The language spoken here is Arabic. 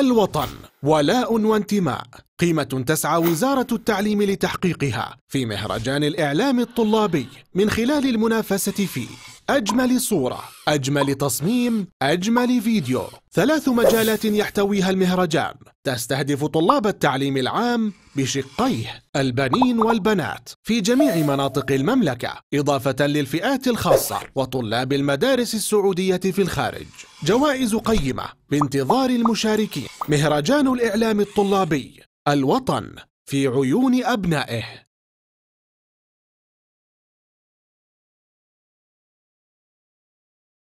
الوطن ولاء وانتماء قيمة تسعى وزارة التعليم لتحقيقها في مهرجان الإعلام الطلابي من خلال المنافسة فيه أجمل صورة أجمل تصميم أجمل فيديو ثلاث مجالات يحتويها المهرجان تستهدف طلاب التعليم العام بشقيه البنين والبنات في جميع مناطق المملكة إضافة للفئات الخاصة وطلاب المدارس السعودية في الخارج جوائز قيمة بانتظار المشاركين مهرجان الإعلام الطلابي الوطن في عيون أبنائه